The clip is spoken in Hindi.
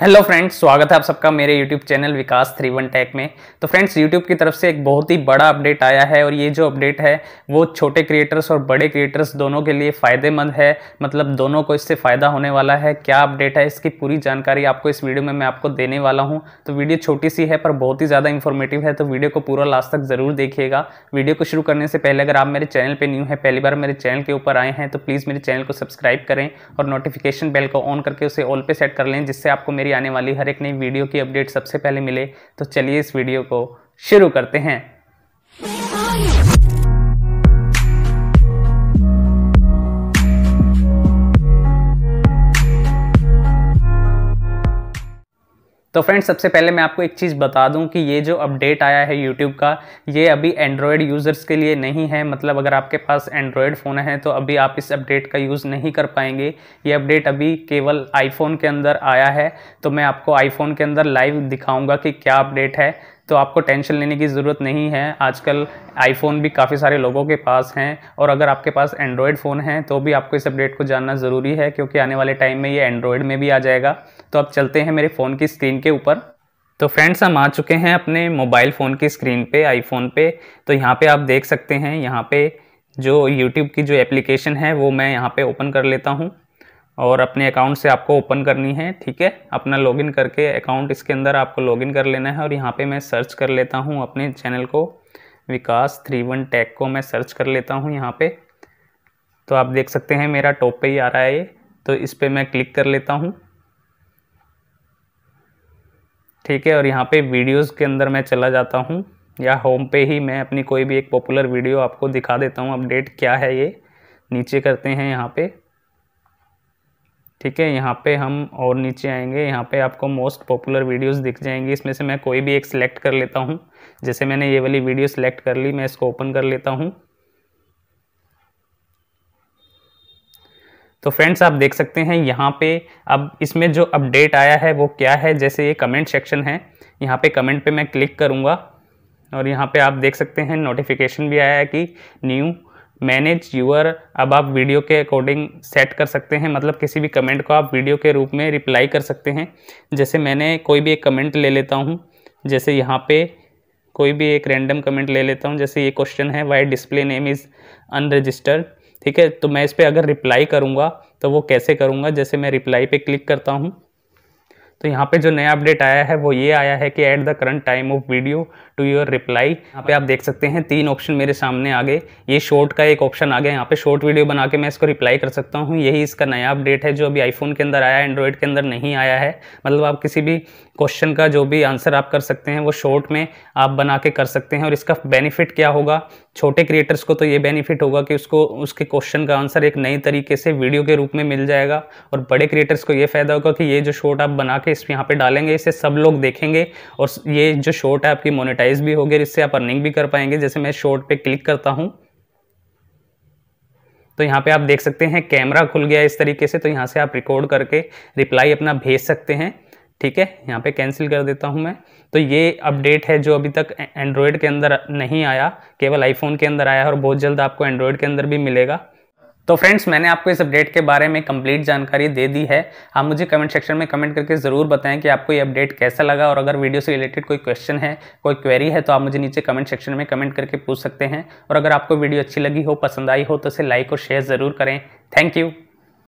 हेलो फ्रेंड्स स्वागत है आप सबका मेरे YouTube channel Vikas three one tech में तो फ्रेंड्स यूट्यूब की तरफ से एक बहुत ही बड़ा अपडेट आया है और ये जो अपडेट है वो छोटे क्रिएटर्स और बड़े क्रिएटर्स दोनों के लिए फ़ायदेमंद है मतलब दोनों को इससे फ़ायदा होने वाला है क्या अपडेट है इसकी पूरी जानकारी आपको इस वीडियो में मैं आपको देने वाला हूँ तो वीडियो छोटी सी है पर बहुत ही ज़्यादा इन्फॉर्मेटिव है तो वीडियो को पूरा लास्ट तक ज़रूर देखिएगा वीडियो को शुरू करने से पहले अगर आप मेरे चैनल पर न्यू है पहली बार मेरे चैनल के ऊपर आए हैं तो प्लीज़ मेरे चैनल को सब्सक्राइब करें और नोटिफिकेशन बेल को ऑन करके उसे ऑल पर सेट कर लें जिससे आपको मेरी आने वाली हर एक नई वीडियो की अपडेट सबसे पहले मिले तो चलिए इस वीडियो को शुरू करते हैं तो फ्रेंड्स सबसे पहले मैं आपको एक चीज़ बता दूं कि ये जो अपडेट आया है यूट्यूब का ये अभी एंड्रॉयड यूज़र्स के लिए नहीं है मतलब अगर आपके पास एंड्रॉयड फ़ोन है तो अभी आप इस अपडेट का यूज़ नहीं कर पाएंगे ये अपडेट अभी केवल आईफोन के अंदर आया है तो मैं आपको आईफोन के अंदर लाइव दिखाऊँगा कि क्या अपडेट है तो आपको टेंशन लेने की ज़रूरत नहीं है आजकल आईफोन भी काफ़ी सारे लोगों के पास हैं और अगर आपके पास एंड्रॉयड फ़ोन है तो भी आपको इस अपडेट को जानना ज़रूरी है क्योंकि आने वाले टाइम में ये एंड्रॉयड में भी आ जाएगा तो अब चलते हैं मेरे फ़ोन की स्क्रीन के ऊपर तो फ्रेंड्स हम आ चुके हैं अपने मोबाइल फ़ोन की स्क्रीन पे आईफोन पे तो यहाँ पे आप देख सकते हैं यहाँ पे जो यूट्यूब की जो एप्लीकेशन है वो मैं यहाँ पे ओपन कर लेता हूँ और अपने अकाउंट से आपको ओपन करनी है ठीक है अपना लॉगिन करके अकाउंट इसके अंदर आपको लॉगिन कर लेना है और यहाँ पर मैं सर्च कर लेता हूँ अपने चैनल को विकास थ्री वन टैग को मैं सर्च कर लेता हूँ यहाँ पर तो आप देख सकते हैं मेरा टॉप पे ही आ रहा है ये तो इस पर मैं क्लिक कर लेता हूँ ठीक है और यहाँ पे वीडियोस के अंदर मैं चला जाता हूँ या होम पे ही मैं अपनी कोई भी एक पॉपुलर वीडियो आपको दिखा देता हूँ अपडेट क्या है ये नीचे करते हैं यहाँ पे ठीक है यहाँ पे हम और नीचे आएंगे यहाँ पे आपको मोस्ट पॉपुलर वीडियोस दिख जाएंगी इसमें से मैं कोई भी एक सिलेक्ट कर लेता हूँ जैसे मैंने ये वाली वीडियो सिलेक्ट कर ली मैं इसको ओपन कर लेता हूँ तो फ्रेंड्स आप देख सकते हैं यहाँ पे अब इसमें जो अपडेट आया है वो क्या है जैसे ये कमेंट सेक्शन है यहाँ पे कमेंट पे मैं क्लिक करूँगा और यहाँ पे आप देख सकते हैं नोटिफिकेशन भी आया है कि न्यू मैनेज यूअर अब आप वीडियो के अकॉर्डिंग सेट कर सकते हैं मतलब किसी भी कमेंट को आप वीडियो के रूप में रिप्लाई कर सकते हैं जैसे मैंने कोई भी एक कमेंट ले लेता हूँ जैसे यहाँ पर कोई भी एक रैंडम कमेंट ले लेता हूँ जैसे ये क्वेश्चन है why display name is unregistered ठीक है तो मैं इस पर अगर रिप्लाई करूँगा तो वो कैसे करूँगा जैसे मैं रिप्लाई पे क्लिक करता हूँ तो यहाँ पे जो नया अपडेट आया है वो ये आया है कि at the current time of video to your reply यहाँ पे आप देख सकते हैं तीन ऑप्शन मेरे सामने आ गए ये शॉर्ट का एक ऑप्शन आ गया यहाँ पे शॉर्ट वीडियो बना के मैं इसको रिप्लाई कर सकता हूँ यही इसका नया अपडेट है जो अभी आईफोन के अंदर आया एंड्रॉयड के अंदर नहीं आया है मतलब आप किसी भी क्वेश्चन का जो भी आंसर आप कर सकते हैं वो शॉर्ट में आप बना के कर सकते हैं और इसका बेनिफिट क्या होगा छोटे क्रिएटर्स को तो ये बेनिफिट होगा कि उसको उसके क्वेश्चन का आंसर एक नई तरीके से वीडियो के रूप में मिल जाएगा और बड़े क्रिएटर्स को ये फायदा होगा कि ये जो शॉर्ट आप बना के इस यहाँ पे डालेंगे इसे सब लोग देखेंगे और ये जो शॉर्ट है आपकी मोनेटाइज भी होगी इससे आप अर्निंग भी कर पाएंगे जैसे मैं शॉर्ट पे क्लिक करता हूँ तो यहाँ पे आप देख सकते हैं कैमरा खुल गया इस तरीके से तो यहाँ से आप रिकॉर्ड करके रिप्लाई अपना भेज सकते हैं ठीक है यहाँ पे कैंसिल कर देता हूँ मैं तो ये अपडेट है जो अभी तक एंड्रॉयड के अंदर नहीं आया केवल आईफोन के अंदर आया और बहुत जल्द आपको एंड्रॉयड के अंदर भी मिलेगा तो फ्रेंड्स मैंने आपको इस अपडेट के बारे में कंप्लीट जानकारी दे दी है आप मुझे कमेंट सेक्शन में कमेंट करके ज़रूर बताएं कि आपको ये अपडेट कैसा लगा और अगर वीडियो से रिलेटेड कोई क्वेश्चन है कोई क्वेरी है तो आप मुझे नीचे कमेंट सेक्शन में कमेंट करके पूछ सकते हैं और अगर आपको वीडियो अच्छी लगी हो पसंद आई हो तो इसे लाइक और शेयर ज़रूर करें थैंक यू